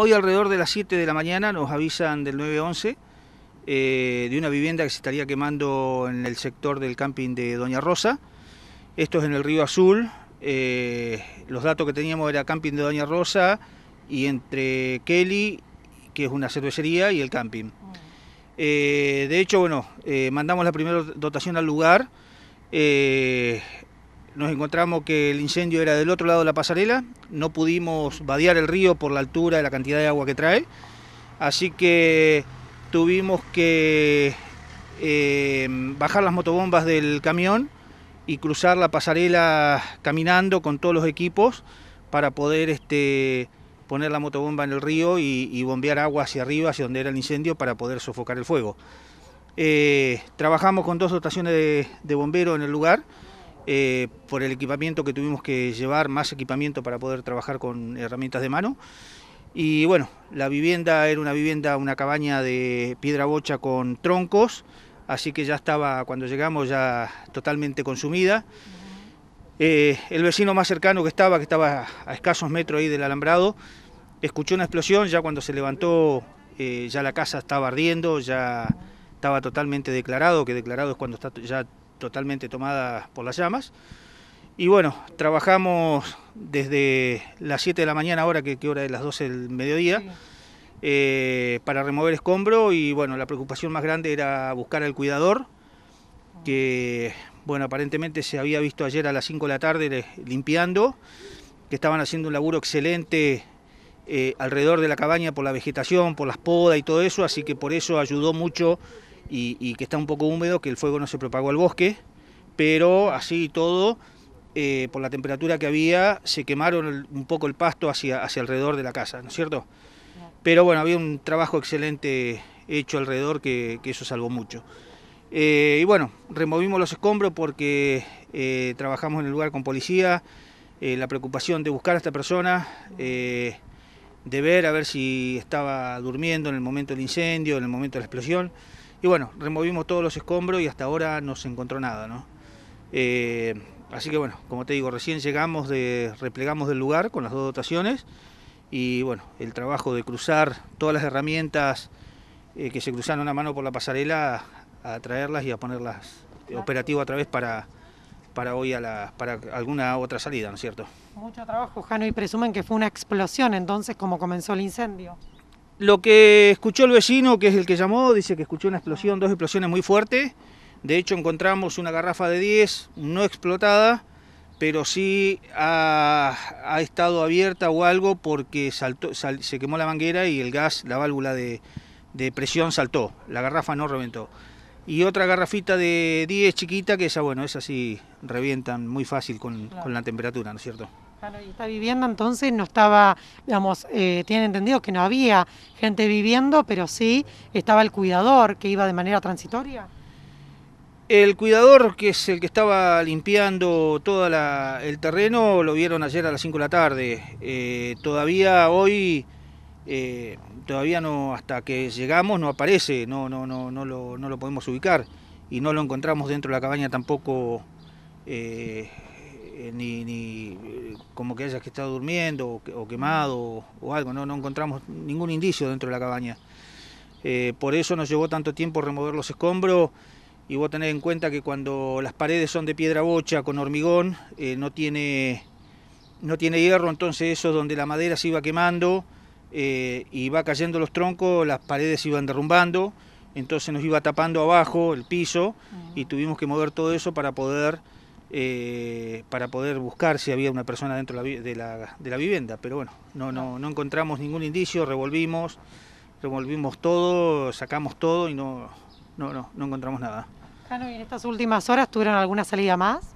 Hoy alrededor de las 7 de la mañana nos avisan del 911 eh, de una vivienda que se estaría quemando en el sector del camping de Doña Rosa. Esto es en el Río Azul. Eh, los datos que teníamos era camping de Doña Rosa y entre Kelly, que es una cervecería, y el camping. Mm. Eh, de hecho, bueno, mandamos la primera dotación al lugar nos encontramos que el incendio era del otro lado de la pasarela, no pudimos vadear el río por la altura y la cantidad de agua que trae, así que tuvimos que eh, bajar las motobombas del camión y cruzar la pasarela caminando con todos los equipos para poder este, poner la motobomba en el río y, bombear agua hacia arriba, hacia donde era el incendio, para poder sofocar el fuego. Eh, trabajamos con dos dotaciones de, de bomberos en el lugar eh, por el equipamiento que tuvimos que llevar, más equipamiento para poder trabajar con herramientas de mano. Y bueno, la vivienda era una vivienda, una cabaña de piedra bocha con troncos, así que ya estaba, cuando llegamos, ya totalmente consumida. Eh, el vecino más cercano que estaba, que estaba a escasos metros ahí del alambrado, escuchó una explosión, ya cuando se levantó eh, ya la casa estaba ardiendo, ya estaba totalmente declarado, que declarado es cuando está ya totalmente tomada por las llamas. Y bueno, trabajamos desde las 7 de la mañana, ahora que, hora es las 12 del mediodía, eh, para remover escombro y bueno, la preocupación más grande era buscar al cuidador, que bueno, aparentemente se había visto ayer a las 5 de la tarde eh, limpiando, que estaban haciendo un laburo excelente eh, alrededor de la cabaña por la vegetación, por las podas y todo eso, así que por eso ayudó mucho y, que está un poco húmedo, que el fuego no se propagó al bosque, pero así y todo, eh, por la temperatura que había, se quemaron un poco el pasto hacia, hacia alrededor de la casa, ¿no es cierto? Pero bueno, había un trabajo excelente hecho alrededor que, eso salvó mucho. Eh, y bueno, removimos los escombros porque eh, trabajamos en el lugar con policía, la preocupación de buscar a esta persona, de ver a ver si estaba durmiendo en el momento del incendio, en el momento de la explosión. Y bueno, removimos todos los escombros y hasta ahora no se encontró nada, ¿no? Eh, así que bueno, como te digo, recién llegamos, de, replegamos del lugar con las dos dotaciones y bueno, el trabajo de cruzar todas las herramientas eh, que se cruzaron a mano por la pasarela, a, traerlas y a ponerlas eh, operativo a través para, para hoy a la, para alguna otra salida, ¿no es cierto? Mucho trabajo, Jano, y presumen que fue una explosión entonces como comenzó el incendio. Lo que escuchó el vecino, que es el que llamó, dice que escuchó una explosión, dos explosiones muy fuertes. De hecho, encontramos una garrafa de 10 no explotada, pero sí ha, estado abierta o algo porque se quemó la manguera y el gas, la válvula de, presión saltó. La garrafa no reventó y otra garrafita de 10 chiquita, que esa, bueno, esas sí revientan muy fácil con la temperatura, ¿no es cierto? está y esta entonces no estaba, digamos, eh, tienen entendido que no había gente viviendo, pero sí estaba el cuidador que iba de manera transitoria. El cuidador, que es el que estaba limpiando todo el terreno, lo vieron ayer a las 5 de la tarde. Eh, todavía hoy, eh, todavía no, hasta que llegamos no aparece, no, no, no, no, lo, no lo podemos ubicar y no lo encontramos dentro de la cabaña tampoco. Eh, eh, ni, eh, como que hayas que estado durmiendo o, quemado o, algo, ¿no? no encontramos ningún indicio dentro de la cabaña. Eh, por eso nos llevó tanto tiempo remover los escombros y vos tenés en cuenta que cuando las paredes son de piedra bocha con hormigón, no, tiene, no tiene hierro, entonces eso es donde la madera se iba quemando y va cayendo los troncos, las paredes se iban derrumbando, entonces nos iba tapando abajo el piso y tuvimos que mover todo eso para poder eh, para poder buscar si había una persona dentro de la, vivienda. Pero bueno, no, no, no encontramos ningún indicio, revolvimos, revolvimos todo, sacamos todo y no, no, no, encontramos nada. en estas últimas horas tuvieron alguna salida más?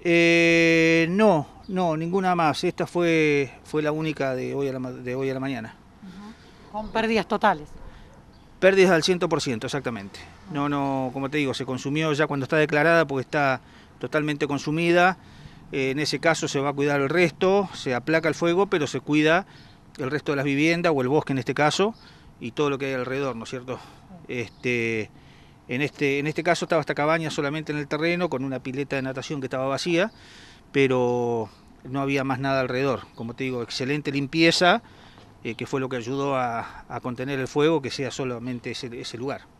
Eh, no, no, ninguna más. Esta fue, fue la única de hoy a la, de hoy a la mañana. ¿Con pérdidas totales? Pérdidas al 100%, exactamente. No, no, como te digo, se consumió ya cuando está declarada porque está totalmente consumida. Eh, en ese caso se va a cuidar el resto, se aplaca el fuego, pero se cuida el resto de las viviendas o el bosque en este caso y todo lo que hay alrededor, ¿no es cierto? Este, en, este, en este caso estaba esta cabaña solamente en el terreno con una pileta de natación que estaba vacía, pero no había más nada alrededor. Como te digo, excelente limpieza, eh, que fue lo que ayudó a, contener el fuego, que sea solamente ese lugar.